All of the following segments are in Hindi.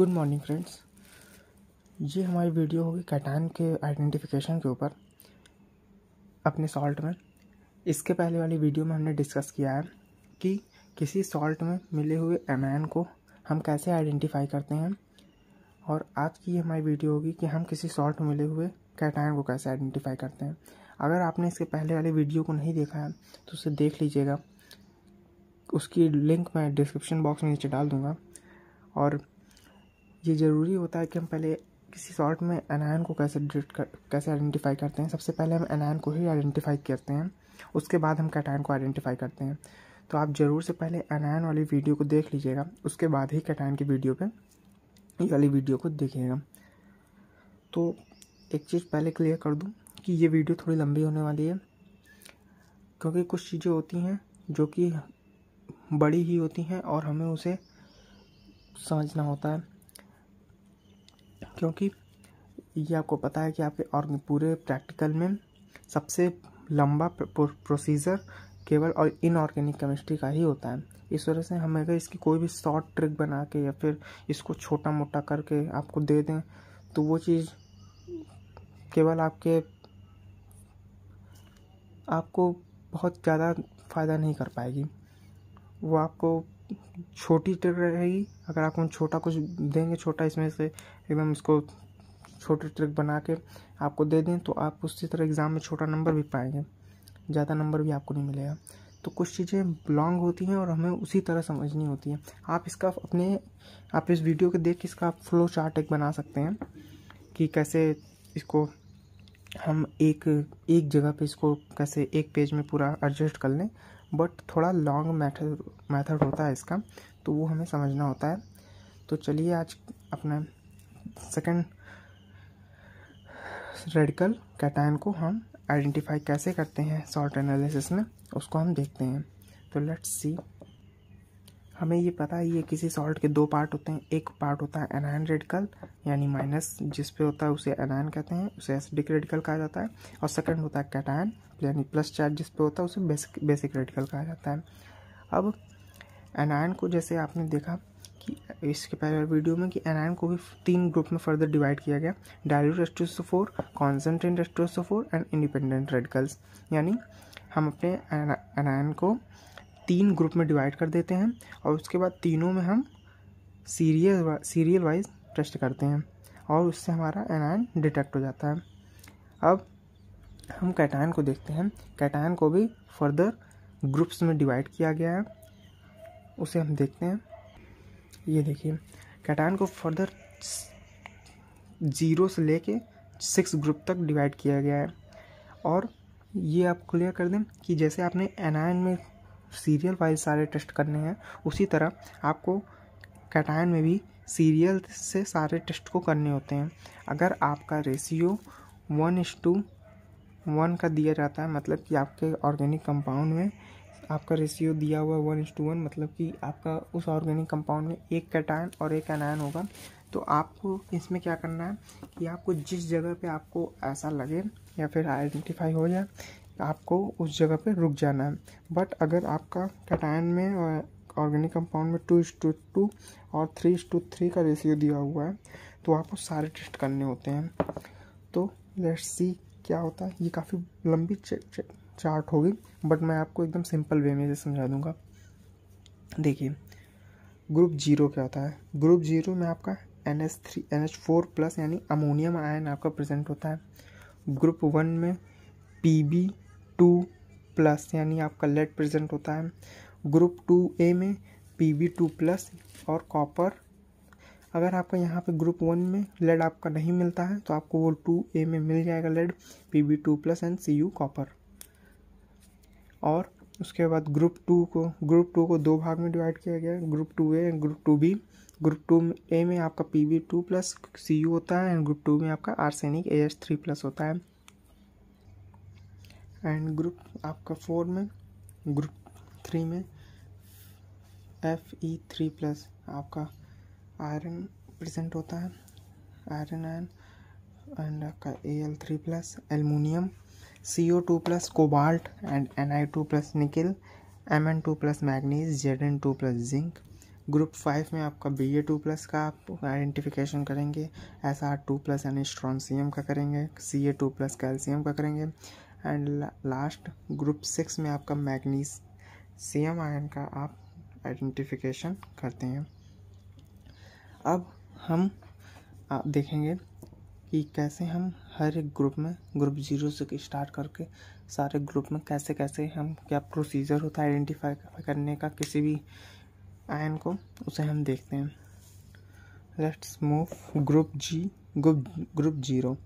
गुड मॉर्निंग फ्रेंड्स ये हमारी वीडियो होगी कैटान के आइडेंटिफिकेशन के ऊपर अपने सॉल्ट में इसके पहले वाली वीडियो में हमने डिस्कस किया है कि किसी सॉल्ट में मिले हुए एमैन को हम कैसे आइडेंटिफाई करते हैं और आज की ये हमारी वीडियो होगी कि हम किसी सॉल्ट में मिले हुए कैटान को कैसे आइडेंटिफाई करते हैं अगर आपने इसके पहले वाली वीडियो को नहीं देखा है तो उसे देख लीजिएगा उसकी लिंक मैं डिस्क्रिप्शन बॉक्स में नीचे डाल दूँगा और ये ज़रूरी होता है कि हम पहले किसी सॉल्ट में एनायन को कैसे डिटेक्ट कर कैसे आइडेंटिफाई करते हैं सबसे पहले हम एनायन को ही आइडेंटिफाई करते हैं उसके बाद हम कैटायन को आइडेंटिफाई करते हैं तो आप ज़रूर से पहले एनायन वाली वीडियो को देख लीजिएगा उसके बाद ही कैटायन की वीडियो पर ये वाली वीडियो को देखिएगा तो एक चीज़ पहले क्लियर कर दूँ कि ये वीडियो थोड़ी लंबी होने वाली है क्योंकि कुछ चीज़ें होती हैं जो कि बड़ी ही होती हैं और हमें उसे समझना होता है क्योंकि ये आपको पता है कि आपके और पूरे प्रैक्टिकल में सबसे लंबा प्रोसीजर केवल और इनऑर्गेनिक केमिस्ट्री का ही होता है इस वजह से हम अगर इसकी कोई भी शॉर्ट ट्रिक बना के या फिर इसको छोटा मोटा करके आपको दे दें तो वो चीज़ केवल आपके आपको बहुत ज़्यादा फ़ायदा नहीं कर पाएगी वो आपको छोटी ट्रिक रहेगी अगर आप उन छोटा कुछ देंगे छोटा इसमें से एकदम इसको छोटी ट्रिक बना के आपको दे दें तो आप उसी तरह एग्ज़ाम में छोटा नंबर भी पाएंगे ज़्यादा नंबर भी आपको नहीं मिलेगा तो कुछ चीज़ें लॉन्ग होती हैं और हमें उसी तरह समझनी होती है आप इसका अपने आप इस वीडियो के देख के इसका आप फ्लो चार्ट एक बना सकते हैं कि कैसे इसको हम एक एक जगह पे इसको कैसे एक पेज में पूरा एडजस्ट कर लें बट थोड़ा लॉन्ग मैथड मैथड होता है इसका तो वो हमें समझना होता है तो चलिए आज अपने सेकंड रेडिकल कैटाइन को हम आइडेंटिफाई कैसे करते हैं शॉर्ट एनालिसिस में उसको हम देखते हैं तो लेट्स सी हमें ये पता ही है किसी सॉल्ट के दो पार्ट होते हैं एक पार्ट होता है एनायन रेडिकल यानी माइनस जिस पे होता है उसे एनायन कहते हैं उसे एसिडिक रेडिकल कहा जाता है और सेकंड होता है कैटायन यानी प्लस चार्ज जिस पे होता है उसे बेसिक बेसिक रेडिकल कहा जाता है अब एनायन को जैसे आपने देखा कि इसके पहले वीडियो में कि एनायन को भी तीन ग्रुप में फर्दर डिवाइड किया गया डायल्यूट एस्ट्रोसोफोर कॉन्सेंट्रेट एस्ट्रोसोफोर एंड इंडिपेंडेंट रेडिकल्स यानी हम अपने एनायन को तीन ग्रुप में डिवाइड कर देते हैं और उसके बाद तीनों में हम सीरियल सीरियल वाइज टेस्ट करते हैं और उससे हमारा एनायन डिटेक्ट हो जाता है अब हम कैटायन को देखते हैं कैटायन को भी फर्दर ग्रुप्स में डिवाइड किया गया है उसे हम देखते हैं ये देखिए कैटायन को फर्दर जीरो से लेके सिक्स ग्रुप तक डिवाइड किया गया है और ये आप क्लियर कर दें कि जैसे आपने एनायन में सीरियल वाइज सारे टेस्ट करने हैं उसी तरह आपको कैटायन में भी सीरियल से सारे टेस्ट को करने होते हैं अगर आपका ratio one is to one का दिया जाता है मतलब कि आपके ऑर्गेनिक कंपाउंड में आपका रेशियो दिया हुआ वन इज टू वन मतलब कि आपका उस ऑर्गेनिक कंपाउंड में एक कैटायन और एक एनायन होगा तो आपको इसमें क्या करना है कि आपको जिस जगह पे आपको ऐसा लगे या फिर आइडेंटिफाई हो जाए आपको उस जगह पे रुक जाना है बट अगर आपका कटायन में और ऑर्गेनिक कंपाउंड में टू इज टू टू और थ्री इज टू थ्री का रेशियो दिया हुआ है तो आपको सारे टेस्ट करने होते हैं तो लेट्स सी क्या होता है ये काफ़ी लंबी चार्ट होगी बट मैं आपको एकदम सिंपल वे में समझा दूँगा देखिए ग्रुप जीरो क्या होता है ग्रुप जीरो में आपका N H three N H four plus यानी अमोनियम आयन आपका प्रेजेंट होता है ग्रुप वन में पी बी टू प्लस यानी आपका लेड प्रेजेंट होता है ग्रुप टू ए में पी बी टू प्लस और कॉपर अगर आपका यहाँ पे ग्रुप वन में लेड आपका नहीं मिलता है तो आपको वो टू ए में मिल जाएगा lead P B two plus and C U copper और उसके बाद ग्रुप टू को ग्रुप टू को दो भाग में डिवाइड किया गया group two A and group two B group two A में आपका P B two plus C U होता है एंड ग्रुप टू में आपका arsenic A H three plus होता है एंड ग्रुप आपका फोर में ग्रुप थ्री में एफ ई थ्री प्लस आपका आयरन प्रेजेंट होता है आयरन आयन एंड आपका A L three plus aluminium C O two plus cobalt and N I two plus nickel M N two plus manganese Z N two plus zinc group five में आपका बी ए टू प्लस का आप आइडेंटिफिकेशन करेंगे एस आर टू प्लस यानी स्ट्रॉन्सियम का करेंगे C A two plus calcium का करेंगे एंड लास्ट ग्रुप सिक्स में आपका मैग्नीस सीएम आयन का आप आइडेंटिफिकेशन करते हैं अब हम आप देखेंगे कि कैसे हम हर एक ग्रुप में ग्रुप जीरो से स्टार्ट करके सारे ग्रुप में कैसे कैसे हम क्या प्रोसीजर होता है आइडेंटिफाई करने का किसी भी आयन को उसे हम देखते हैं let's move group G group group zero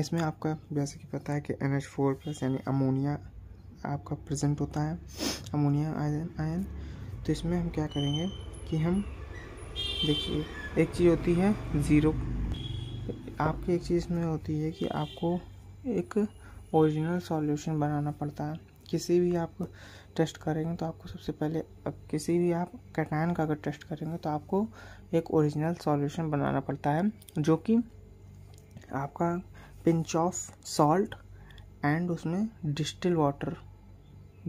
इसमें आपका जैसे कि पता है कि एन एच फोर प्लस यानी अमोनिया आपका प्रेजेंट होता है अमोनिया आयन आयन तो इसमें हम क्या करेंगे कि हम देखिए एक चीज़ होती है ज़ीरो आपकी एक चीज़ इसमें होती है कि आपको एक ओरिजिनल सॉल्यूशन बनाना पड़ता है किसी भी आप टेस्ट करेंगे तो आपको सबसे पहले किसी भी आप कैटायन का अगर टेस्ट करेंगे तो आपको एक ओरिजिनल सॉल्यूशन बनाना पड़ता है जो कि आपका पिंच ऑफ सॉल्ट एंड उसमें डिस्टिल वाटर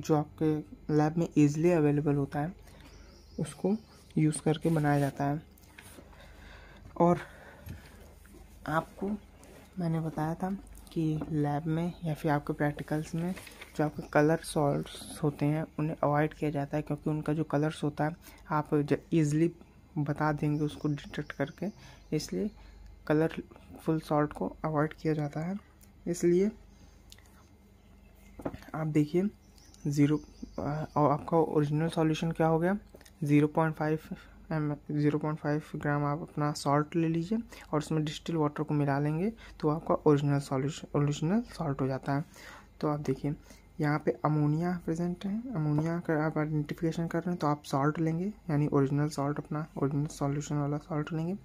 जो आपके लैब में ईज़िली अवेलेबल होता है उसको यूज़ करके बनाया जाता है और आपको मैंने बताया था कि लैब में या फिर आपके प्रैक्टिकल्स में जो आपके कलर सॉल्ट्स होते हैं उन्हें अवॉइड किया जाता है क्योंकि उनका जो कलर्स होता है आप ईज़िली बता देंगे उसको डिटेक्ट करके इसलिए कलर फुल सॉल्ट को अवॉइड किया जाता है इसलिए आप देखिए ज़ीरो और आपका ओरिजिनल सॉल्यूशन क्या हो गया zero point five M zero point five gram आप अपना सॉल्ट ले लीजिए और उसमें डिस्टिल वाटर को मिला लेंगे तो आपका ओरिजिनल सॉल्यूशन ओरिजिनल सॉल्ट हो जाता है तो आप देखिए यहाँ पे अमोनिया प्रेजेंट है अमोनिया का आप आइडेंटिफिकेशन कर रहे हैं तो आप सॉल्ट लेंगे यानी ओरिजिनल सॉल्ट अपना ओरिजिनल सॉल्यूशन वाला सॉल्ट लेंगे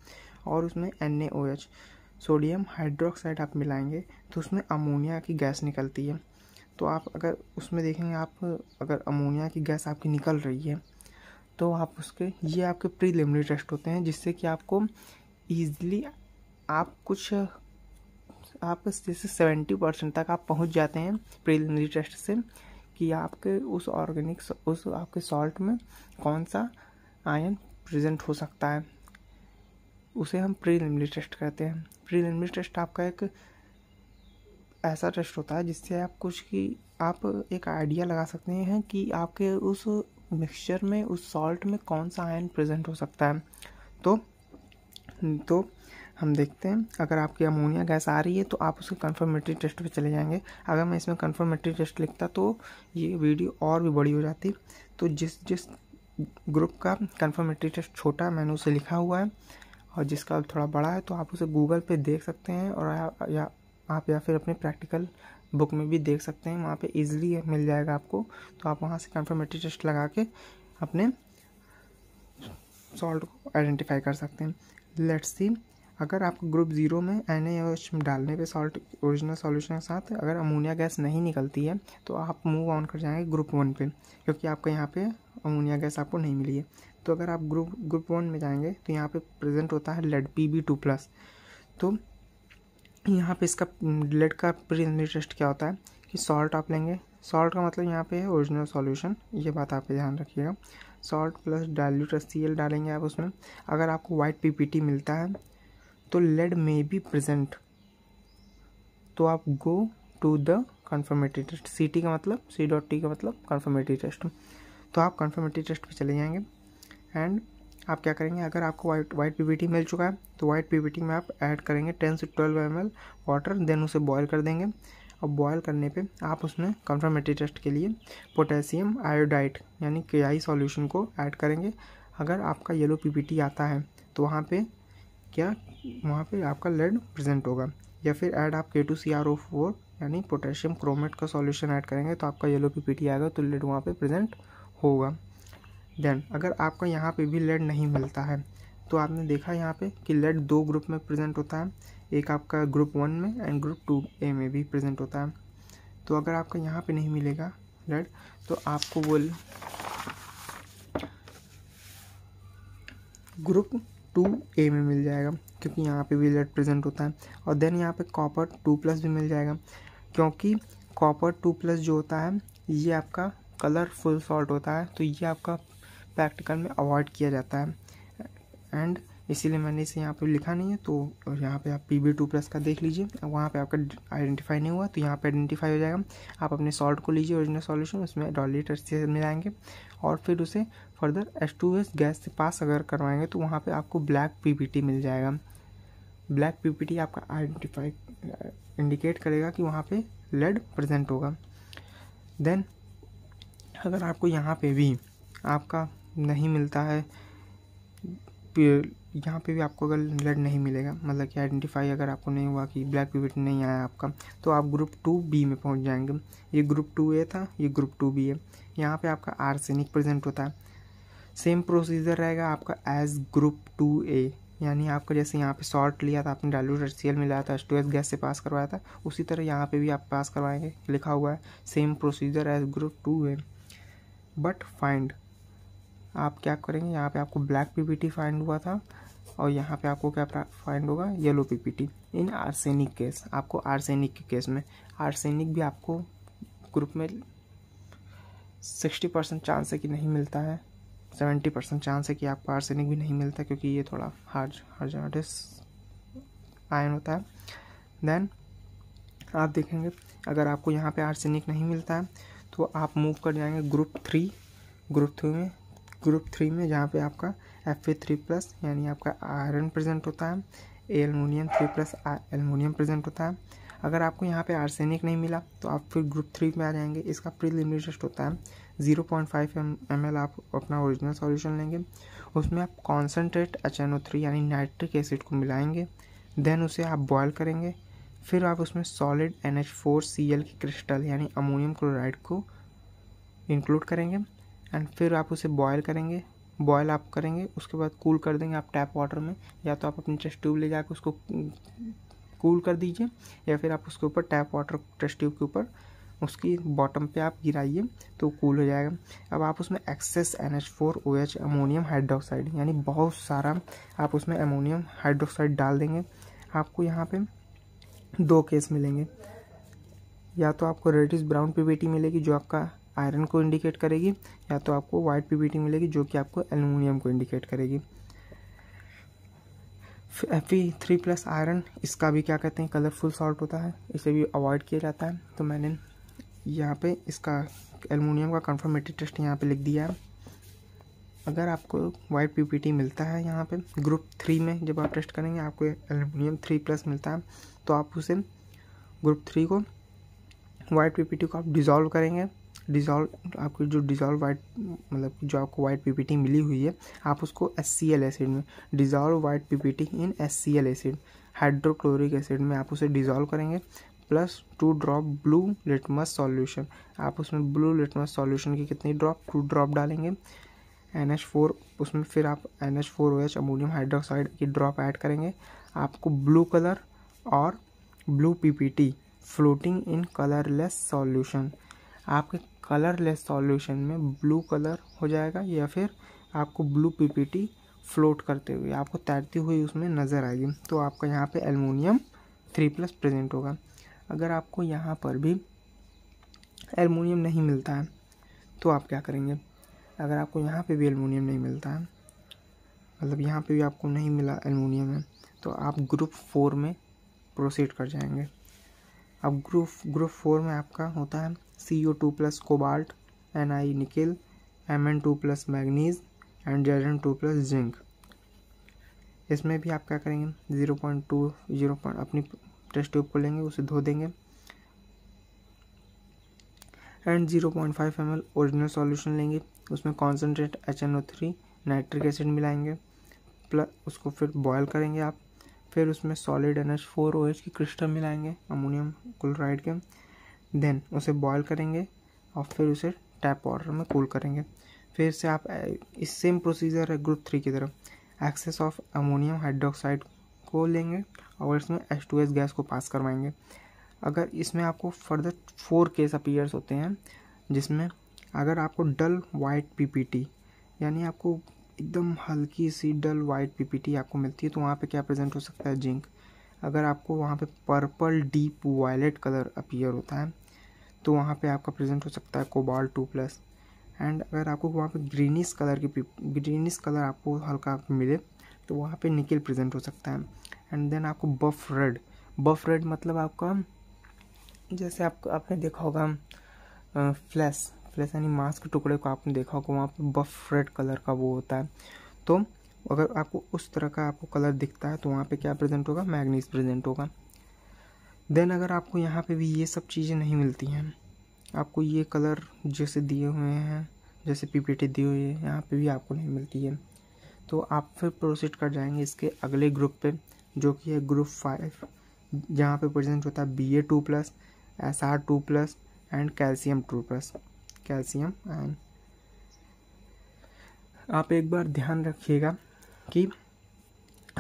और उसमें एन एच सोडियम हाइड्रोक्साइड आप मिलाएंगे तो उसमें अमोनिया की गैस निकलती है तो आप अगर उसमें देखेंगे आप अगर अमोनिया की गैस आपकी निकल रही है तो आप उसके ये आपके प्रीलिमिनरी टेस्ट होते हैं जिससे कि आपको ईजिली आप कुछ आप जैसे सेवेंटी परसेंट तक आप पहुंच जाते हैं प्रीलिमिनरी टेस्ट से कि आपके उस ऑर्गेनिक उस आपके सॉल्ट में कौन सा आयन प्रेजेंट हो सकता है उसे हम प्रीलिमिनरी टेस्ट करते हैं प्री टेस्ट आपका एक ऐसा टेस्ट होता है जिससे आप कुछ की आप एक आइडिया लगा सकते हैं कि आपके उस मिक्सचर में उस सॉल्ट में कौन सा आयन प्रेजेंट हो सकता है तो तो हम देखते हैं अगर आपकी अमोनिया गैस आ रही है तो आप उसके कन्फर्मेटरी टेस्ट पे चले जाएंगे अगर मैं इसमें कन्फर्मेटरी टेस्ट लिखता तो ये वीडियो और भी बड़ी हो जाती तो जिस जिस ग्रुप का कन्फर्मेटरी टेस्ट छोटा मैंने उसे लिखा हुआ है और जिसका थोड़ा बड़ा है तो आप उसे गूगल पे देख सकते हैं और या, या आप या फिर अपने प्रैक्टिकल बुक में भी देख सकते हैं वहाँ पे इजीली मिल जाएगा आपको तो आप वहाँ से कन्फर्मेटिव टेस्ट लगा के अपने सॉल्ट को आइडेंटिफाई कर सकते हैं लेट्स सी अगर आपको ग्रुप ज़ीरो में एन डालने पे सॉल्ट ओरिजिनल सॉल्यूशन के साथ अगर अमोनिया गैस नहीं निकलती है तो आप मूव ऑन कर जाएंगे ग्रुप वन पे क्योंकि आपको यहाँ पे अमोनिया गैस आपको नहीं मिली है तो अगर आप ग्रुप ग्रुप वन में जाएंगे तो यहाँ पे प्रेजेंट होता है lead P B two plus तो यहाँ पे इसका लेड का प्रिलिमिनरी टेस्ट क्या होता है कि सॉल्ट आप लेंगे सॉल्ट का मतलब यहाँ पे है ओरिजिनल सॉल्यूशन ये बात आप ध्यान रखिएगा salt plus dilute C L डालेंगे आप उसमें अगर आपको वाइट पी मिलता है तो लेड में भी प्रजेंट तो आप go to the confirmative test C T का मतलब सी डॉट टी का मतलब कन्फर्मेटिव टेस्ट तो आप कन्फर्मेटिव टेस्ट पे चले जाएंगे एंड आप क्या करेंगे अगर आपको वाइट वाइट पी मिल चुका है तो वाइट पी में आप ऐड करेंगे टेन से ट्वेल्व एम वाटर देन उसे बॉयल कर देंगे और बॉयल करने पे आप उसमें कन्फर्मेटरी टेस्ट के लिए पोटेशियम आयोडाइट यानी के आई सॉल्यूशन को ऐड करेंगे अगर आपका येलो पी आता है तो वहाँ पे क्या वहाँ पे आपका लेड प्रेजेंट होगा या फिर ऐड आप K two C R O four यानी पोटेशियम क्रोमेट का सॉल्यूशन ऐड करेंगे तो आपका येलो टी आएगा तो लेड वहाँ पे प्रेजेंट होगा देन अगर आपका यहाँ पे भी लेड नहीं मिलता है तो आपने देखा यहाँ पे कि लेड दो ग्रुप में प्रेजेंट होता है एक आपका ग्रुप वन में एंड ग्रुप टू ए में भी प्रेजेंट होता है तो अगर आपका यहाँ पे नहीं मिलेगा लेड तो आपको वो ग्रुप टू ए में मिल जाएगा क्योंकि यहाँ पे भी लेड प्रेजेंट होता है और देन यहाँ पे कॉपर टू प्लस भी मिल जाएगा क्योंकि कॉपर टू प्लस जो होता है ये आपका कलरफुल सॉल्ट होता है तो ये आपका प्रैक्टिकल में अवॉइड किया जाता है एंड इसीलिए मैंने इसे यहाँ पर लिखा नहीं है तो यहाँ पे आप पी बी टू प्लस का देख लीजिए वहाँ पे आपका आइडेंटिफाई नहीं हुआ तो यहाँ पे आइडेंटिफाई हो जाएगा आप अपने सॉल्ट को लीजिए ओरिजिनल सॉल्यूशन उसमें डॉलीटर से मिलाएंगे और फिर उसे further H two S gas से पास अगर करवाएंगे तो वहाँ पे आपको ब्लैक पी पी टी मिल जाएगा ब्लैक पी पी टी आपका आइडेंटिफाई इंडिकेट करेगा कि वहाँ पर लेड प्रजेंट होगा देन अगर आपको यहाँ पर भी आपका नहीं मिलता है यहाँ पे भी आपको अगर ब्लड नहीं मिलेगा मतलब कि आइडेंटिफाई अगर आपको नहीं हुआ कि ब्लैक पिविट नहीं आया आपका तो आप ग्रुप टू बी में पहुँच जाएंगे ये ग्रुप टू ए था ये ग्रुप टू बी है यहाँ पे आपका आर्सेनिक प्रेजेंट होता है सेम प्रोसीजर रहेगा आपका एज ग्रुप टू ए यानी आपका जैसे यहाँ पे शॉर्ट लिया था आपने डायलूट एच में लाया था एस गैस से पास करवाया था उसी तरह यहाँ पर भी आप पास करवाएंगे लिखा हुआ है same procedure as group two A but find आप क्या करेंगे यहाँ पे आपको ब्लैक पीपीटी फाइंड हुआ था और यहाँ पे आपको क्या फाइंड होगा yellow PPT in arsenic case आपको आर्सेनिक के केस में आर्सेनिक भी आपको ग्रुप में सिक्सटी परसेंट चांस है कि नहीं मिलता है सेवेंटी परसेंट चांस है कि आपको आर्सेनिक भी नहीं मिलता क्योंकि ये थोड़ा हार्ज हार्जनाटिस आयन होता है देन आप देखेंगे अगर आपको यहाँ पे आर्सेनिक नहीं मिलता है तो आप मूव कर जाएंगे ग्रुप थ्री ग्रुप थ्री में ग्रुप थ्री में जहाँ पे आपका एफ थ्री प्लस यानी आपका आयरन प्रेजेंट होता है aluminium three plus aluminium present होता है अगर आपको यहाँ पे आर्सेनिक नहीं मिला तो आप फिर ग्रुप थ्री में आ जाएंगे इसका प्रीलिमिनरी टेस्ट होता है zero point five M L आप अपना ओरिजिनल सॉल्यूशन लेंगे उसमें आप concentrate H N O three यानी नाइट्रिक एसिड को मिलाएंगे देन उसे आप बॉयल करेंगे फिर आप उसमें solid N H four C L की क्रिस्टल यानी अमोनियम क्लोराइड को इंक्लूड करेंगे एंड फिर आप उसे बॉयल करेंगे बॉयल आप करेंगे उसके बाद कूल कर देंगे आप टैप वाटर में या तो आप अपनी चेस्ट ट्यूब ले जाकर उसको कूल हम्म, कर दीजिए या फिर आप उसके ऊपर टैप वाटर टेस्ट ट्यूब के ऊपर उसकी बॉटम पे आप गिराइए तो कूल हो जाएगा अब आप उसमें excess N H four O H ammonium hydroxide यानी बहुत सारा आप उसमें अमोनियम हाइड्रोक्साइड डाल देंगे आपको यहाँ पे दो केस मिलेंगे या तो आपको रेडिस ब्राउन बेटी मिलेगी जो आपका आयरन को इंडिकेट करेगी या तो आपको वाइट पीपीटिंग मिलेगी जो कि आपको एलुमिनियम को इंडिकेट करेगी F E three plus iron इसका भी क्या कहते हैं कलरफुल सॉल्ट होता है इसे भी अवॉइड किया जाता है तो मैंने यहाँ पे इसका एलमिनियम का कन्फर्मेटिव टेस्ट यहाँ पे लिख दिया है अगर आपको वाइट पीपीटी मिलता है यहाँ पे ग्रुप थ्री में जब आप टेस्ट करेंगे आपको एलमिनियम थ्री प्लस मिलता है तो आप उसे ग्रुप थ्री को वाइट पीपीटी को आप डिज़ोल्व करेंगे डिज़ॉल्व आपकी जो डिज़ॉल्व वाइट मतलब जो आपको वाइट पीपीटी मिली हुई है आप उसको एस एसिड में डिज़ॉल्व वाइट पीपीटी इन एस एसिड हाइड्रोक्लोरिक एसिड में आप उसे डिज़ॉल्व करेंगे plus two drop blue litmus solution आप उसमें ब्लू लिटमस सॉल्यूशन की कितनी ड्रॉप टू ड्रॉप डालेंगे एन एच फोर उसमें फिर आप N H four O H ammonium hydroxide की ड्रॉप ऐड करेंगे आपको ब्लू कलर और blue P P T floating in colourless solution आपके कलरलेस सॉल्यूशन में ब्लू कलर हो जाएगा या फिर आपको ब्लू पीपीटी फ्लोट करते हुए आपको तैरती हुई उसमें नज़र आएगी तो आपका यहाँ पे एलमोनियम थ्री प्लस प्रेजेंट होगा अगर आपको यहाँ पर भी एलमोनियम नहीं मिलता है तो आप क्या करेंगे अगर आपको यहाँ पे भी एलमोनियम नहीं मिलता है मतलब यहाँ पे भी आपको नहीं मिला एलमोनियम है तो आप ग्रुप फोर में प्रोसीड कर जाएंगे अब ग्रुप ग्रुप फोर में आपका होता है C O two plus cobalt N I nickel M N two plus manganese and Z N two plus zinc इसमें भी आप क्या करेंगे zero point two zero point अपनी टेस्ट ट्यूब को लेंगे उसे धो देंगे and zero point five M L original solution लेंगे उसमें concentrate H N O three nitric acid मिलाएंगे प्लस उसको फिर बॉयल करेंगे आप फिर उसमें solid N H four O H की क्रिस्टल मिलाएंगे अमोनियम क्लोराइड के देन उसे बॉयल करेंगे और फिर उसे टैप वाटर में कूल करेंगे फिर से आप इस सेम प्रोसीजर है ग्रुप थ्री की तरफ एक्सेस ऑफ अमोनियम हाइड्रोक्साइड को लेंगे और इसमें एच टू एस गैस को पास करवाएंगे अगर इसमें आपको फर्दर फोर केस अपीयर्स होते हैं जिसमें अगर आपको डल वाइट पीपीटी यानी आपको एकदम हल्की सी डल वाइट पीपीटी आपको मिलती है तो वहाँ पे क्या प्रेजेंट हो सकता है जिंक अगर आपको वहाँ पे purple deep violet colour appear होता है तो वहाँ पे आपका प्रेजेंट हो सकता है कोबाल टू प्लस एंड अगर आपको वहाँ पे ग्रीनिश कलर की ग्रीनिश कलर आपको हल्का मिले तो वहाँ पे निकिल प्रेजेंट हो सकता है एंड देन आपको बफ रेड बफ रेड मतलब आपका जैसे आप आपने देखा होगा फ्लैश फ्लैश यानी मांस के टुकड़े को आपने देखा होगा वहाँ पर बफ रेड कलर का वो होता है तो अगर आपको उस तरह का आपको कलर दिखता है तो वहाँ पे क्या प्रेजेंट होगा मैग्नीस प्रेजेंट होगा देन अगर आपको यहाँ पे भी ये सब चीज़ें नहीं मिलती हैं आपको ये कलर जैसे दिए हुए हैं जैसे पी टी दी हुई है यहाँ पे भी आपको नहीं मिलती है तो आप फिर प्रोसीड कर जाएंगे इसके अगले ग्रुप पे जो कि है ग्रुप फाइव जहाँ पे प्रेजेंट होता है B A two plus S R two plus and calcium two plus calcium and आप एक बार ध्यान रखिएगा कि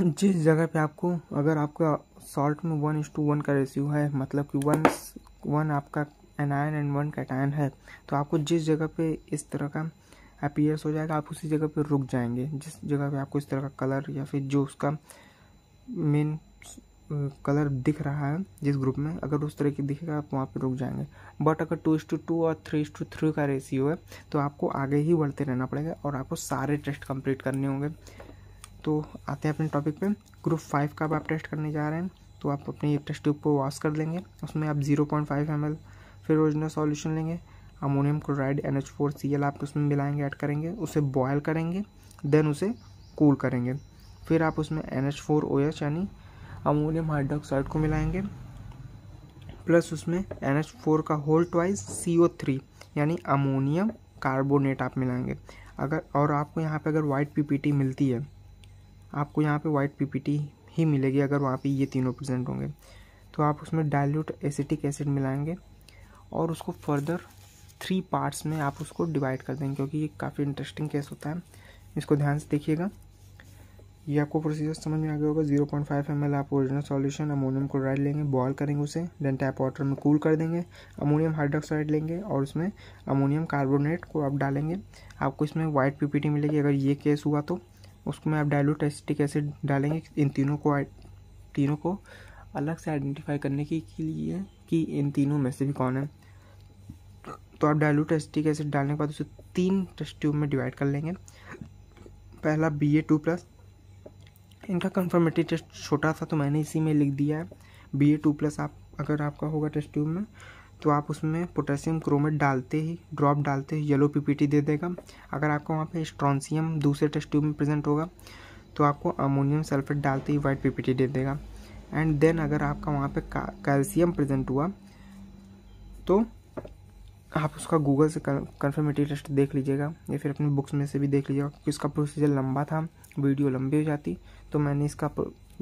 जिस जगह पे आपको अगर आपका सॉल्ट में वन इंस टू वन का रेशियो है मतलब कि वन वन आपका एनायन एंड वन कैटायन है तो आपको जिस जगह पे इस तरह का अपीयर्स हो जाएगा आप उसी जगह पे रुक जाएंगे जिस जगह पे आपको इस तरह का कलर या फिर जो उसका मेन कलर दिख रहा है जिस ग्रुप में अगर उस तरह की दिखेगा आप वहाँ पर रुक जाएंगे बट अगर टू इस टू टू और थ्री इस टू थ्री का रेशियो है तो आपको आगे ही बढ़ते रहना पड़ेगा और आपको सारे टेस्ट कंप्लीट करने होंगे तो आते हैं अपने टॉपिक पे ग्रुप फाइव का आप टेस्ट करने जा रहे हैं तो आप अपने टेस्ट ट्यूब को वॉश कर लेंगे उसमें आप zero point five M L फिर ओरिजिनल सॉल्यूशन लेंगे ammonium chloride N H four C L आप उसमें मिलाएंगे ऐड करेंगे उसे बॉयल करेंगे देन उसे कूल करेंगे फिर आप उसमें N H four O H यानी अमोनियम हाइड्रोक्साइड को मिलाएंगे प्लस उसमें एन एच फोर का whole twice C O three यानी अमोनियम कार्बोनेट आप मिलाएंगे अगर और आपको यहाँ पे अगर वाइट पीपीटी मिलती है आपको यहाँ पे वाइट पीपीटी ही मिलेगी अगर वहाँ पे ये तीनों प्रेजेंट होंगे तो आप उसमें डाइल्यूट एसिटिक एसिड मिलाएंगे और उसको फर्दर थ्री पार्ट्स में आप उसको डिवाइड कर देंगे क्योंकि ये काफ़ी इंटरेस्टिंग केस होता है इसको ध्यान से देखिएगा ये आपको प्रोसीजर समझ में आ गया होगा zero point five M L आप ओरिजिनल सॉल्यूशन अमोनियम क्लोराइड लेंगे बॉयल करेंगे उसे देन टैप वाटर में कूल कर देंगे अमोनियम हाइड्रोक्साइड लेंगे और उसमें अमोनियम कार्बोनेट को आप डालेंगे आपको इसमें वाइट पीपीटी मिलेगी अगर ये केस हुआ तो उसको मैं आप डायलूट एसिटिक एसिड डालेंगे इन तीनों को तीनों को अलग से आइडेंटिफाई करने की के लिए कि इन तीनों में से भी कौन है तो आप डायलूट एसिटिक एसिड डालने के बाद उसे तीन टेस्ट ट्यूब में डिवाइड कर लेंगे पहला बी ए टू प्लस इनका कन्फर्मेटिव टेस्ट छोटा था तो मैंने इसी में लिख दिया है बी ए टू प्लस आप अगर आपका होगा टेस्ट ट्यूब में तो आप उसमें पोटेशियम क्रोमेट डालते ही ड्रॉप डालते ही येलो पीपीटी दे देगा अगर आपको वहाँ पे स्ट्रॉन्सियम दूसरे टेस्ट ट्यूब में प्रेजेंट होगा तो आपको अमोनियम सल्फेट डालते ही वाइट पीपीटी दे देगा एंड देन अगर आपका वहाँ पे कैल्शियम प्रेजेंट हुआ तो आप उसका गूगल से कन्फर्मेटिव टेस्ट देख लीजिएगा या फिर अपने बुक्स में से भी देख लीजिएगा क्योंकि इसका प्रोसीजर लंबा था वीडियो लंबी हो जाती तो मैंने इसका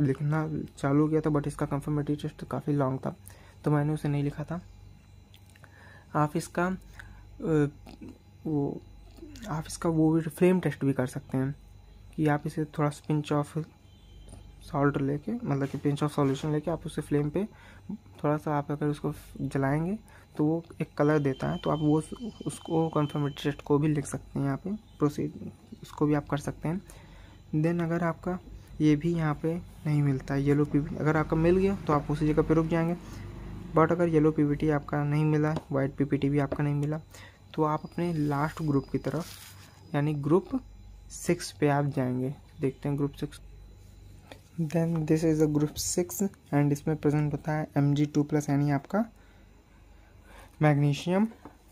लिखना चालू किया था बट इसका कन्फर्मेटिव टेस्ट काफ़ी लॉन्ग था तो मैंने उसे नहीं लिखा था आप इसका वो आप इसका वो भी फ्लेम टेस्ट भी कर सकते हैं कि आप इसे थोड़ा सा पिंच ऑफ सॉल्ट लेके मतलब कि पिंच ऑफ सॉल्यूशन लेके आप उसे फ्लेम पे थोड़ा सा आप अगर उसको जलाएंगे तो वो एक कलर देता है तो आप वो उसको कन्फर्मेटरी टेस्ट को भी लिख सकते हैं यहाँ पे प्रोसीड उसको भी आप कर सकते हैं देन अगर आपका ये भी यहाँ पे नहीं मिलता येलो पी अगर आपका मिल गया तो आप उसी जगह पे रुक जाएंगे बट अगर येलो पीपीटी आपका नहीं मिला वाइट पीपीटी भी आपका नहीं मिला तो आप अपने लास्ट ग्रुप की तरफ यानी ग्रुप सिक्स पे आप जाएंगे देखते हैं group six then this is a group six and इसमें प्रेजेंट होता है एम जी टू प्लस यानी आपका मैग्नीशियम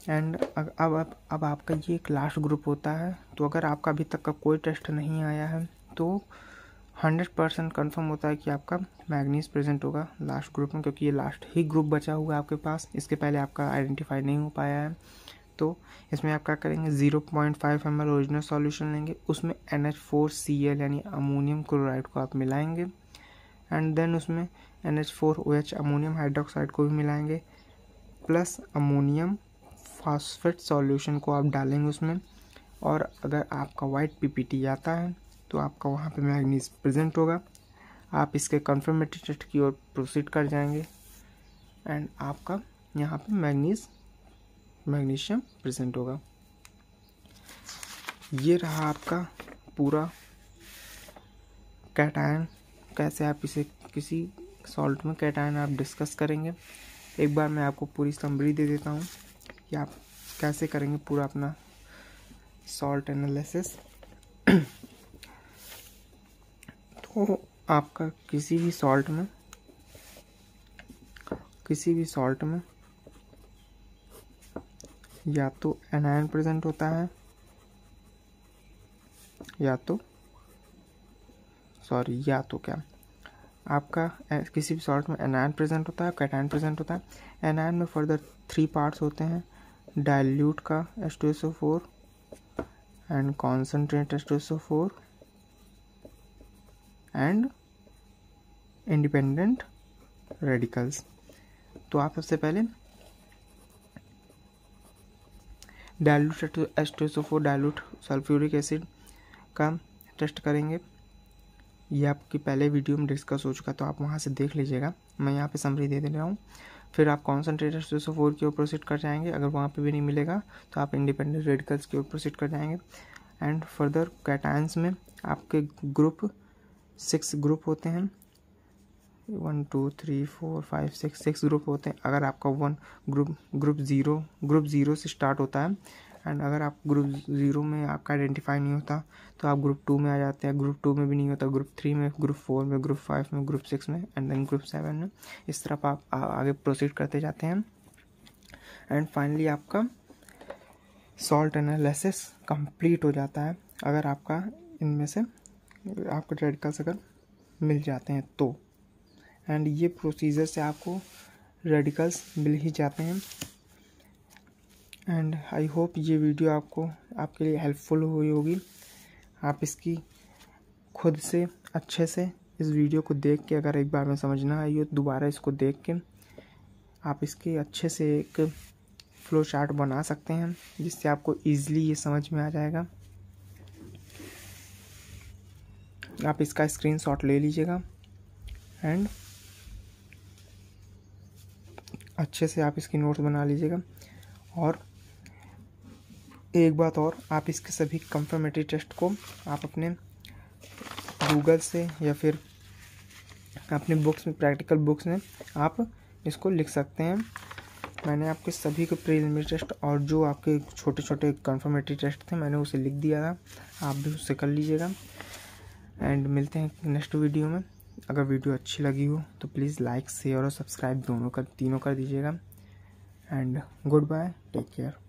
एंड अब अब अब आपका ये एक लास्ट ग्रुप होता है तो अगर आपका अभी तक का कोई टेस्ट नहीं आया है तो हंड्रेड परसेंट कन्फर्म होता है कि आपका मैग्नीज प्रेजेंट होगा लास्ट ग्रुप में क्योंकि ये लास्ट ही ग्रुप बचा हुआ है आपके पास इसके पहले आपका आइडेंटिफाई नहीं हो पाया है तो इसमें आप क्या करेंगे zero point five M L original solution लेंगे उसमें N H four C L यानी अमोनियम क्लोराइड को आप मिलाएंगे एंड देन उसमें N H four O H ammonium hydroxide को भी मिलाएंगे प्लस अमोनियम फॉस्फेट सॉल्यूशन को आप डालेंगे उसमें और अगर आपका वाइट पीपीटी आता है तो आपका वहाँ पे मैग्नीज प्रेजेंट होगा आप इसके कन्फर्मेटिव टेस्ट की ओर प्रोसीड कर जाएंगे एंड आपका यहाँ पे मैग्नीज मैग्नीशियम प्रेजेंट होगा ये रहा आपका पूरा कैटायन कैसे आप इसे किसी सॉल्ट में कैटायन आप डिस्कस करेंगे एक बार मैं आपको पूरी समरी दे देता हूँ कि आप कैसे करेंगे पूरा अपना सॉल्ट एनालिसिस को आपका किसी भी सॉल्ट में किसी भी सॉल्ट में या तो एनायन प्रेजेंट होता है या तो सॉरी या तो क्या आपका किसी भी सॉल्ट में एनायन प्रेजेंट होता है कैटायन प्रेजेंट होता है एनायन में फर्दर थ्री पार्ट्स होते हैं डाइल्यूट का S and concentrate S and independent radicals तो आप सबसे पहले dilute for dilute sulphuric acid का टेस्ट करेंगे ये आपकी पहले वीडियो में डिस्कस हो चुका तो आप वहाँ से देख लीजिएगा मैं यहाँ पे समरी दे दे रहा हूँ फिर आप कॉन्सनट्रेट फोर के ऊपर सेट कर जाएंगे अगर वहाँ पे भी नहीं मिलेगा तो आप इंडिपेंडेंट रेडिकल्स के ऊपर प्रोसीड कर जाएंगे एंड फर्दर कैटाइंस में आपके ग्रुप सिक्स ग्रुप होते हैं one two three four five six six group होते हैं अगर आपका one group group zero group zero से स्टार्ट होता है एंड अगर आप ग्रुप ज़ीरो में आपका आइडेंटिफाई नहीं होता तो आप ग्रुप टू में आ जाते हैं ग्रुप टू में भी नहीं होता ग्रुप थ्री में ग्रुप फोर में ग्रुप फाइव में ग्रुप सिक्स में एंड देन ग्रुप सेवन में इस तरफ आप आ, आगे प्रोसीड करते जाते हैं एंड फाइनली आपका सॉल्ट एनालिसिस कंप्लीट हो जाता है अगर आपका इनमें से आपको रेडिकल्स अगर मिल जाते हैं तो एंड ये प्रोसीजर से आपको रेडिकल्स मिल ही जाते हैं एंड आई होप ये वीडियो आपको आपके लिए हेल्पफुल हुई होगी आप इसकी खुद से अच्छे से इस वीडियो को देख के अगर एक बार में समझना आई हो दोबारा इसको देख के आप इसके अच्छे से एक फ्लो चार्ट बना सकते हैं जिससे आपको ईज़िली ये समझ में आ जाएगा आप इसका स्क्रीनशॉट ले लीजिएगा एंड अच्छे से आप इसकी नोट्स बना लीजिएगा और एक बात और आप इसके सभी कंफर्मेटरी टेस्ट को आप अपने गूगल से या फिर अपने बुक्स में प्रैक्टिकल बुक्स में आप इसको लिख सकते हैं मैंने आपके सभी के प्रीलिमिनरी टेस्ट और जो आपके छोटे छोटे कंफर्मेटरी टेस्ट थे मैंने उसे लिख दिया था आप भी उससे कर लीजिएगा एंड मिलते हैं नेक्स्ट वीडियो में अगर वीडियो अच्छी लगी हो तो प्लीज़ लाइक शेयर और सब्सक्राइब दोनों कर तीनों कर दीजिएगा and goodbye take care